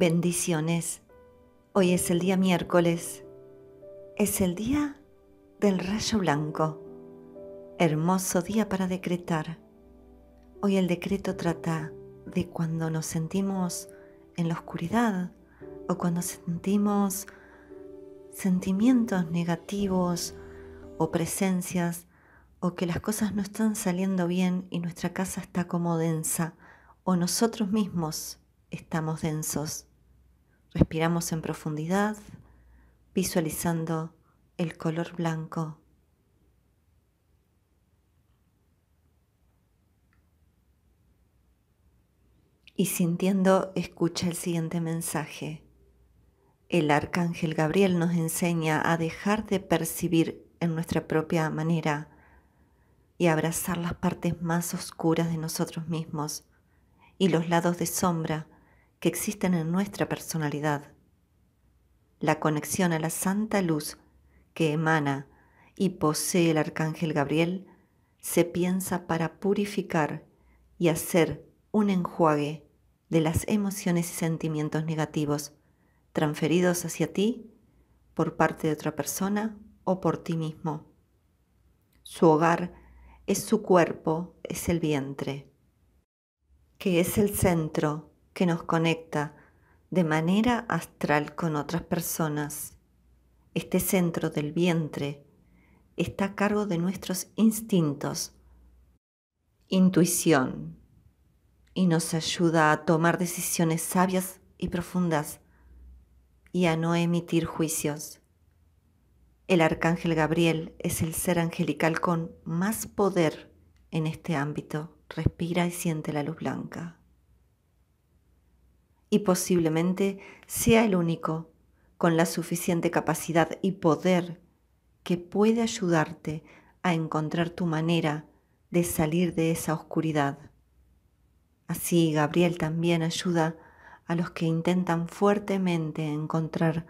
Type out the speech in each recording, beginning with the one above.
Bendiciones. Hoy es el día miércoles. Es el día del rayo blanco. Hermoso día para decretar. Hoy el decreto trata de cuando nos sentimos en la oscuridad o cuando sentimos sentimientos negativos o presencias o que las cosas no están saliendo bien y nuestra casa está como densa o nosotros mismos estamos densos. Respiramos en profundidad, visualizando el color blanco. Y sintiendo, escucha el siguiente mensaje. El arcángel Gabriel nos enseña a dejar de percibir en nuestra propia manera y abrazar las partes más oscuras de nosotros mismos y los lados de sombra que existen en nuestra personalidad. La conexión a la santa luz que emana y posee el arcángel Gabriel se piensa para purificar y hacer un enjuague de las emociones y sentimientos negativos transferidos hacia ti por parte de otra persona o por ti mismo. Su hogar es su cuerpo, es el vientre, que es el centro que nos conecta de manera astral con otras personas. Este centro del vientre está a cargo de nuestros instintos, intuición, y nos ayuda a tomar decisiones sabias y profundas y a no emitir juicios. El arcángel Gabriel es el ser angelical con más poder en este ámbito. Respira y siente la luz blanca y posiblemente sea el único con la suficiente capacidad y poder que puede ayudarte a encontrar tu manera de salir de esa oscuridad. Así Gabriel también ayuda a los que intentan fuertemente encontrar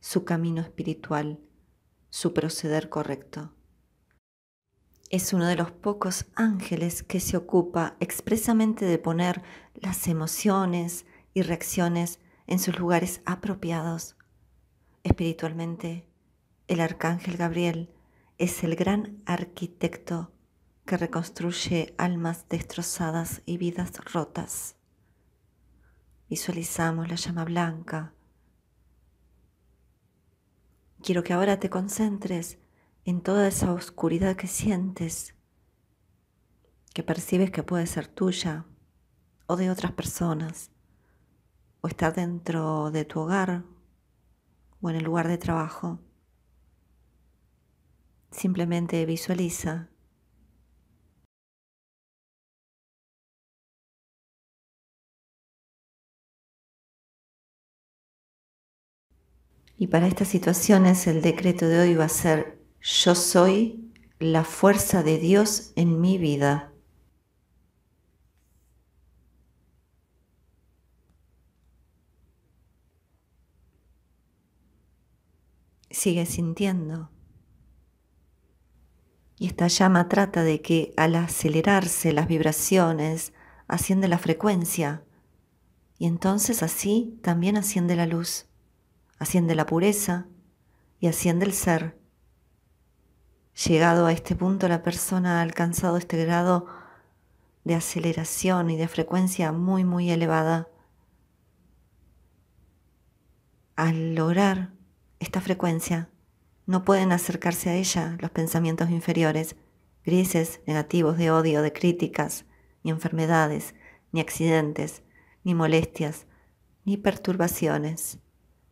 su camino espiritual, su proceder correcto. Es uno de los pocos ángeles que se ocupa expresamente de poner las emociones, reacciones en sus lugares apropiados. Espiritualmente, el arcángel Gabriel es el gran arquitecto que reconstruye almas destrozadas y vidas rotas. Visualizamos la llama blanca. Quiero que ahora te concentres en toda esa oscuridad que sientes, que percibes que puede ser tuya o de otras personas estar dentro de tu hogar o en el lugar de trabajo. Simplemente visualiza Y para estas situaciones el decreto de hoy va a ser, yo soy la fuerza de Dios en mi vida. sigue sintiendo. Y esta llama trata de que al acelerarse las vibraciones, asciende la frecuencia. Y entonces así también asciende la luz, asciende la pureza y asciende el ser. Llegado a este punto, la persona ha alcanzado este grado de aceleración y de frecuencia muy, muy elevada. Al lograr esta frecuencia. No pueden acercarse a ella los pensamientos inferiores, grises, negativos de odio, de críticas, ni enfermedades, ni accidentes, ni molestias, ni perturbaciones,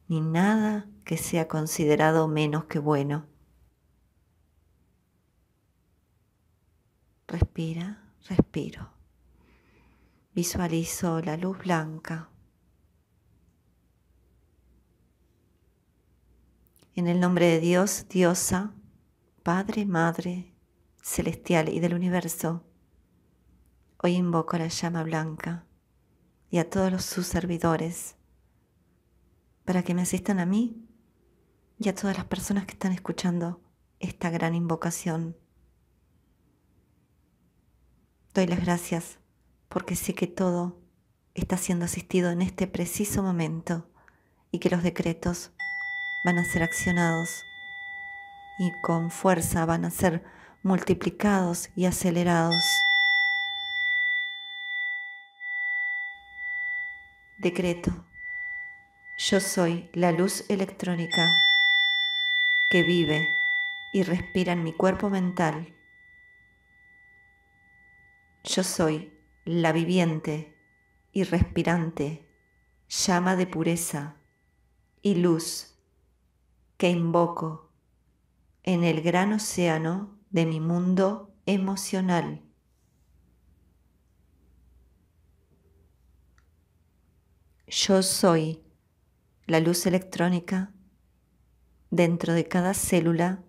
ni nada que sea considerado menos que bueno. Respira, respiro. Visualizo la luz blanca En el nombre de Dios, Diosa, Padre, Madre, Celestial y del Universo, hoy invoco a la llama blanca y a todos los, sus servidores para que me asistan a mí y a todas las personas que están escuchando esta gran invocación. Doy las gracias porque sé que todo está siendo asistido en este preciso momento y que los decretos van a ser accionados y con fuerza van a ser multiplicados y acelerados. Decreto. Yo soy la luz electrónica que vive y respira en mi cuerpo mental. Yo soy la viviente y respirante llama de pureza y luz que invoco en el gran océano de mi mundo emocional. Yo soy la luz electrónica dentro de cada célula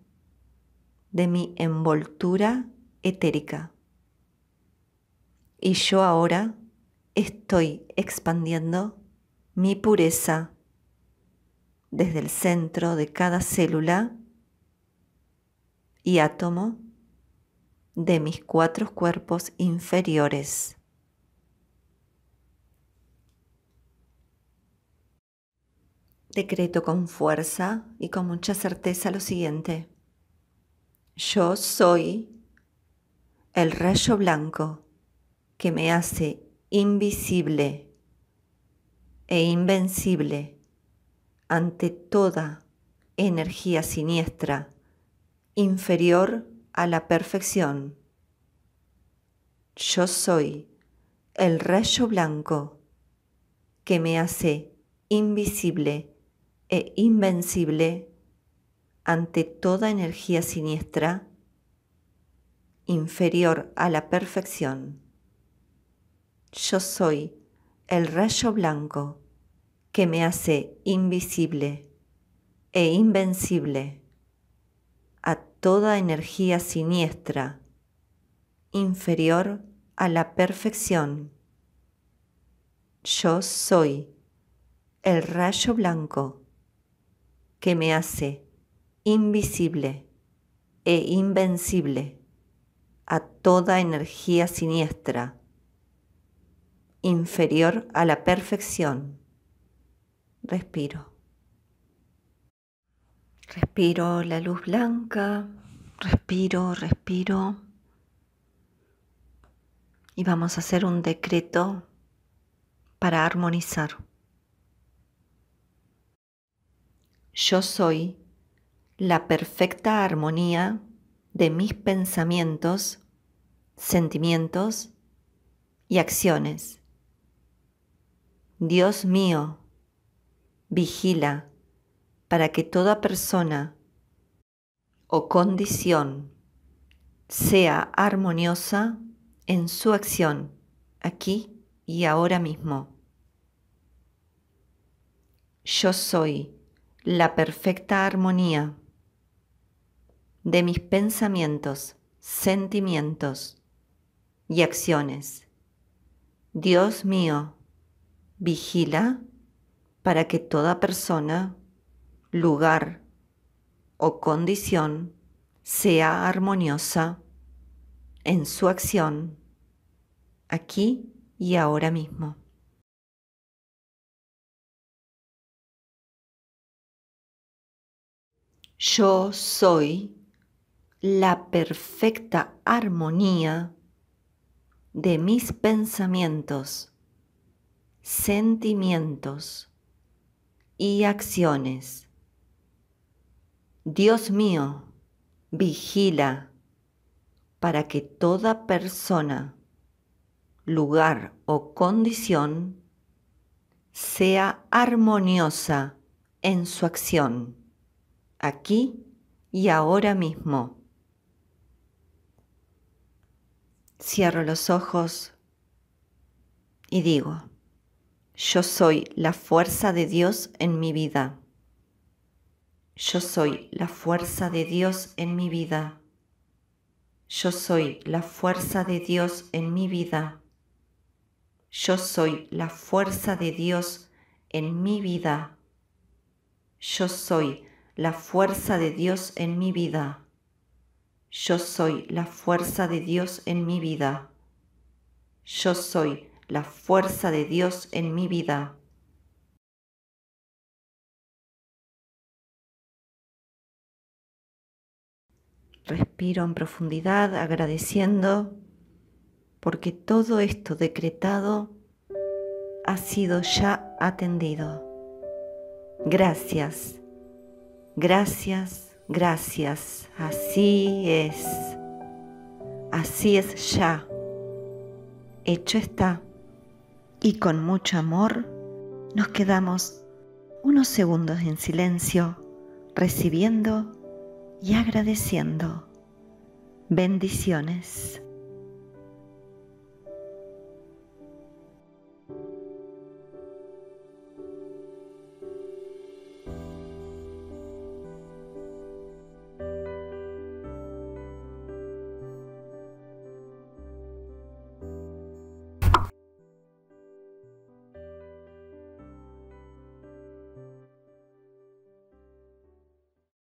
de mi envoltura etérica. Y yo ahora estoy expandiendo mi pureza desde el centro de cada célula y átomo de mis cuatro cuerpos inferiores. Decreto con fuerza y con mucha certeza lo siguiente. Yo soy el rayo blanco que me hace invisible e invencible ante toda energía siniestra inferior a la perfección. Yo soy el rayo blanco que me hace invisible e invencible ante toda energía siniestra inferior a la perfección. Yo soy el rayo blanco que me hace invisible e invencible a toda energía siniestra, inferior a la perfección. Yo soy el rayo blanco que me hace invisible e invencible a toda energía siniestra, inferior a la perfección respiro. Respiro la luz blanca, respiro, respiro. Y vamos a hacer un decreto para armonizar. Yo soy la perfecta armonía de mis pensamientos, sentimientos y acciones. Dios mío, vigila para que toda persona o condición sea armoniosa en su acción aquí y ahora mismo. Yo soy la perfecta armonía de mis pensamientos, sentimientos y acciones. Dios mío, vigila para que toda persona, lugar o condición sea armoniosa en su acción, aquí y ahora mismo. Yo soy la perfecta armonía de mis pensamientos, sentimientos, y acciones. Dios mío, vigila para que toda persona, lugar o condición sea armoniosa en su acción, aquí y ahora mismo. Cierro los ojos y digo, yo soy la fuerza de Dios en mi vida. Yo soy la fuerza de Dios en mi vida. Yo soy la fuerza de Dios en mi vida. Yo soy la fuerza de Dios en mi vida. Yo soy la fuerza de Dios en mi vida. Yo soy la fuerza de Dios en mi vida. Yo soy la fuerza de Dios en mi vida. Respiro en profundidad agradeciendo porque todo esto decretado ha sido ya atendido. Gracias, gracias, gracias. Así es. Así es ya. Hecho está y con mucho amor nos quedamos unos segundos en silencio, recibiendo y agradeciendo. Bendiciones.